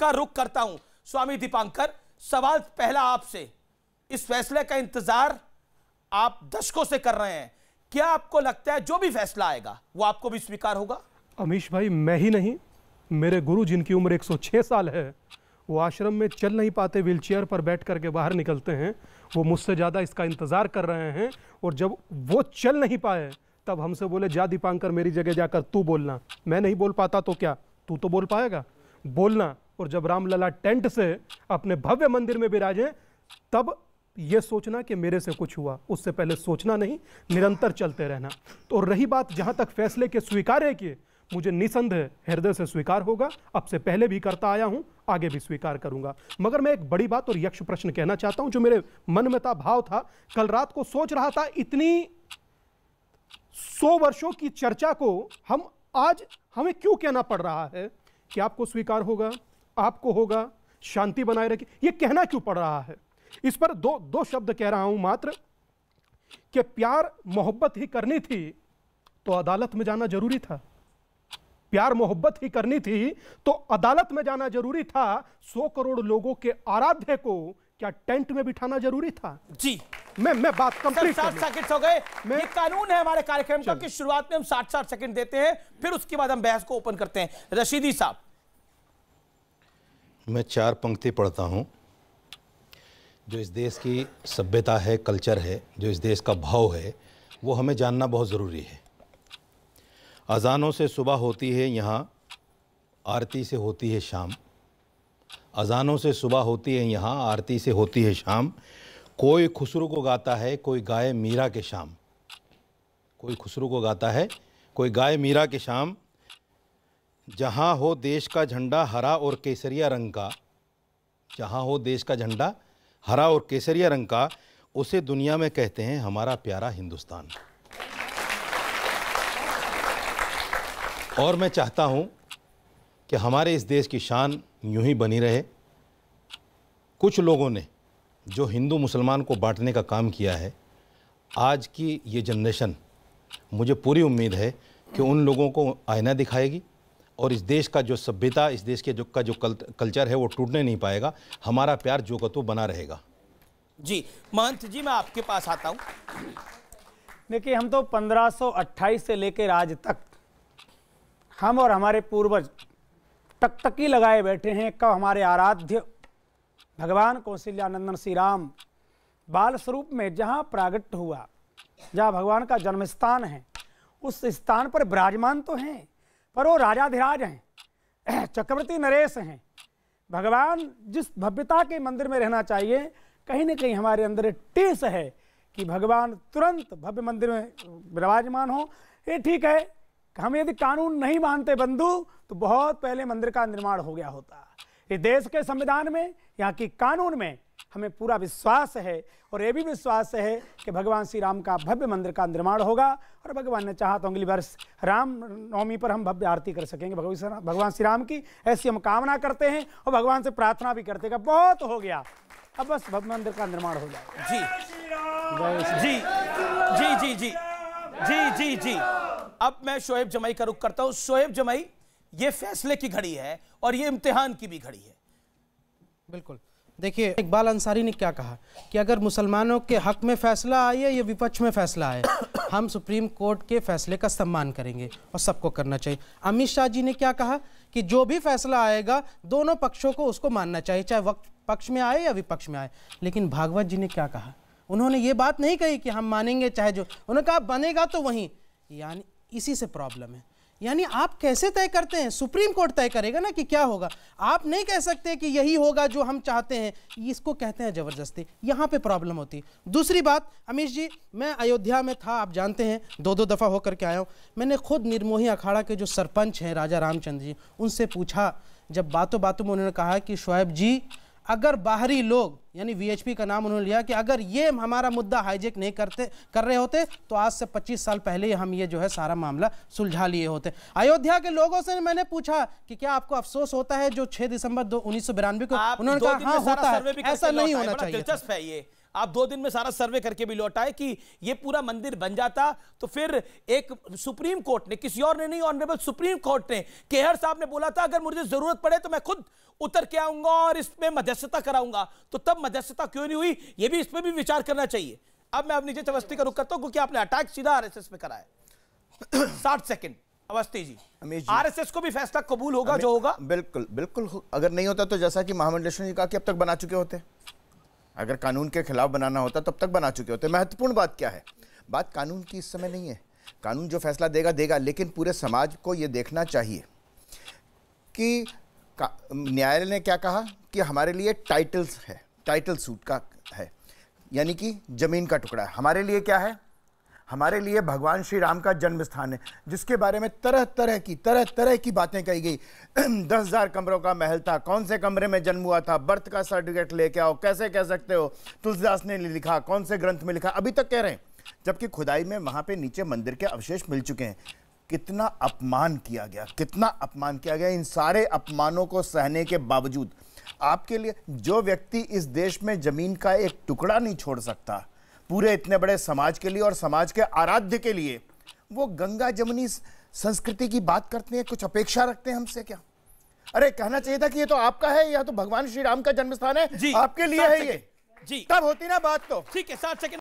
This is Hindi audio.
का रुख करता हूं स्वामी दीपांकर सवाल पहला आपसे इस फैसले का इंतजार आप दशकों से कर रहे हैं क्या आपको लगता है जो भी फैसला आएगा वो आपको भी स्वीकार होगा अमीश भाई मैं ही नहीं मेरे गुरु जिनकी उम्र 106 साल है वो आश्रम में चल नहीं पाते व्हीलचेयर पर बैठ करके बाहर निकलते हैं वो मुझसे ज़्यादा इसका इंतज़ार कर रहे हैं और जब वो चल नहीं पाए तब हमसे बोले जा दीपांकर मेरी जगह जाकर तू बोलना मैं नहीं बोल पाता तो क्या तू तो बोल पाएगा बोलना और जब रामलला टेंट से अपने भव्य मंदिर में विराजे तब ये सोचना कि मेरे से कुछ हुआ उससे पहले सोचना नहीं निरंतर चलते रहना तो रही बात जहां तक फैसले के है कि मुझे निसंदेह हृदय से स्वीकार होगा अब से पहले भी करता आया हूं आगे भी स्वीकार करूंगा मगर मैं एक बड़ी बात और यक्ष प्रश्न कहना चाहता हूं जो मेरे मन में था भाव था कल रात को सोच रहा था इतनी सौ वर्षों की चर्चा को हम आज हमें क्यों कहना पड़ रहा है कि आपको स्वीकार होगा आपको होगा शांति बनाए रखी ये कहना क्यों पड़ रहा है इस पर दो दो शब्द कह रहा हूं मात्र कि प्यार मोहब्बत ही करनी थी तो अदालत में जाना जरूरी था प्यार मोहब्बत ही करनी थी तो अदालत में जाना जरूरी था सौ करोड़ लोगों के आराध्य को क्या टेंट में बिठाना जरूरी था जी मैं मैं बात कंप्लीट साठ सेकंड हो गए मैं... ये कानून है हमारे कार्यक्रम का कि शुरुआत में हम साठ साठ सेकंड देते हैं फिर उसके बाद हम बहस को ओपन करते हैं रशीदी साहब मैं चार पंक्ति पढ़ता हूँ जो इस देश की सभ्यता है कल्चर है जो इस देश का भाव है वो हमें जानना बहुत ज़रूरी है अज़ानों से सुबह होती है यहाँ आरती से होती है शाम अज़ानों से सुबह होती है यहाँ आरती से होती है शाम कोई खुसरू को गाता है कोई गाय मीरा के शाम कोई खुसरू को गाता है कोई गाय मीरा के शाम जहाँ हो देश का झंडा हरा और केसरिया रंग का जहाँ हो देश का झंडा हरा और केसरिया रंग का उसे दुनिया में कहते हैं हमारा प्यारा हिंदुस्तान और मैं चाहता हूँ कि हमारे इस देश की शान यूं ही बनी रहे कुछ लोगों ने जो हिंदू मुसलमान को बांटने का काम किया है आज की ये जनरेशन मुझे पूरी उम्मीद है कि उन लोगों को आईना दिखाएगी और इस देश का जो सभ्यता इस देश के जो का जो कल, कल्चर है वो टूटने नहीं पाएगा हमारा प्यार जो का तो बना रहेगा जी महंत जी मैं आपके पास आता हूँ देखिए हम तो 1528 से लेकर आज तक हम और हमारे पूर्वज टकटकी लगाए बैठे हैं कब हमारे आराध्य भगवान कौशल्यानंदन श्री राम बाल स्वरूप में जहाँ प्रागट हुआ जहाँ भगवान का जन्म स्थान है उस स्थान पर विराजमान तो हैं पर वो राजाधिराज हैं चक्रवर्ती नरेश हैं भगवान जिस भव्यता के मंदिर में रहना चाहिए कहीं ना कहीं हमारे अंदर टेस है कि भगवान तुरंत भव्य मंदिर में विराजमान हो ये ठीक है हम यदि कानून नहीं मानते बंधु तो बहुत पहले मंदिर का निर्माण हो गया होता इस देश के संविधान में यहाँ की कानून में हमें पूरा विश्वास है और ये भी विश्वास है कि भगवान श्री राम का भव्य मंदिर का निर्माण होगा और भगवान ने चाहा तो अगली वर्ष राम नवमी पर हम भव्य आरती कर सकेंगे भगवान श्री राम की ऐसी हम कामना करते हैं और भगवान से प्रार्थना भी करते हैं बहुत हो गया अब बस भव्य मंदिर का निर्माण हो जाए जी जी जी जी जी जी जी जी अब मैं शोएब जमाई का रुख करता हूँ शोएब जमाई ये फैसले की घड़ी है और ये इम्तिहान की भी घड़ी है बिल्कुल देखिए इकबाल अंसारी ने क्या कहा कि अगर मुसलमानों के हक में फ़ैसला आए या विपक्ष में फ़ैसला आए हम सुप्रीम कोर्ट के फैसले का सम्मान करेंगे और सबको करना चाहिए अमित शाह जी ने क्या कहा कि जो भी फैसला आएगा दोनों पक्षों को उसको मानना चाहिए चाहे वक्त पक्ष में आए या विपक्ष में आए लेकिन भागवत जी ने क्या कहा उन्होंने ये बात नहीं कही कि हम मानेंगे चाहे जो उन्होंने कहा बनेगा तो वहीं यानी इसी से प्रॉब्लम है यानी आप कैसे तय करते हैं सुप्रीम कोर्ट तय करेगा ना कि क्या होगा आप नहीं कह सकते कि यही होगा जो हम चाहते हैं इसको कहते हैं ज़बरदस्ती यहाँ पे प्रॉब्लम होती दूसरी बात अमीश जी मैं अयोध्या में था आप जानते हैं दो दो दफ़ा होकर के आया हूँ मैंने खुद निर्मोही अखाड़ा के जो सरपंच हैं राजा रामचंद्र जी उनसे पूछा जब बातों बातों में उन्होंने कहा कि शुएब जी अगर बाहरी लोग यानी वीएचपी का नाम उन्होंने लिया कि अगर ये हमारा मुद्दा हाईजेक नहीं करते कर रहे होते तो आज से 25 साल पहले हम ये जो है सारा मामला सुलझा लिए होते अयोध्या के लोगों से मैंने पूछा कि क्या आपको अफसोस होता है जो 6 दिसंबर दो उन्नीस को उन्होंने कहा हाँ होता है ऐसा नहीं होना चाहिए आप दो दिन में सारा सर्वे करके भी लौट आए कि ये पूरा मंदिर बन जाता तो फिर एक सुप्रीम कोर्ट ने किसी और ने नहीं ऑनरेबल सुप्रीम कोर्ट ने केहर साहब ने बोला था अगर मुझे जरूरत पड़े तो मैं खुद उतर के आऊंगा और इसमें मध्यस्थता कराऊंगा तो तब मध्यस्थता क्यों नहीं हुई यह भी इसमें भी विचार करना चाहिए अब मैं अब नीचे चवस्ती का रुख करता हूं क्योंकि आपने अटैक सीधा आरएसएस में कराया साठ सेकंड अवस्थी जी आरएसएस को भी फैसला कबूल होगा जो होगा बिल्कुल बिल्कुल अगर नहीं होता तो जैसा कि महामंडलेश्वर जी कहा कि अब तक बना चुके होते अगर कानून के खिलाफ बनाना होता तब तक बना चुके होते महत्वपूर्ण बात क्या है बात कानून की इस समय नहीं है कानून जो फैसला देगा देगा लेकिन पूरे समाज को ये देखना चाहिए कि न्यायालय ने क्या कहा कि हमारे लिए टाइटल्स है टाइटल सूट का है यानी कि जमीन का टुकड़ा है हमारे लिए क्या है हमारे लिए भगवान श्री राम का जन्म स्थान है जिसके बारे में तरह तरह की तरह तरह की बातें कही गई दस हज़ार कमरों का महल था कौन से कमरे में जन्म हुआ था बर्थ का सर्टिफिकेट लेके आओ कैसे कह सकते हो तुलसीदास ने लिखा कौन से ग्रंथ में लिखा अभी तक कह रहे हैं जबकि खुदाई में वहाँ पे नीचे मंदिर के अवशेष मिल चुके हैं कितना अपमान किया गया कितना अपमान किया गया इन सारे अपमानों को सहने के बावजूद आपके लिए जो व्यक्ति इस देश में ज़मीन का एक टुकड़ा नहीं छोड़ सकता पूरे इतने बड़े समाज के लिए और समाज के आराध्य के लिए वो गंगा जमुनी संस्कृति की बात करते हैं कुछ अपेक्षा रखते हैं हमसे क्या अरे कहना चाहिए था कि ये तो आपका है या तो भगवान श्री राम का जन्म स्थान है आपके लिए है ये जी तब होती ना बात तो ठीक है सात सेकंड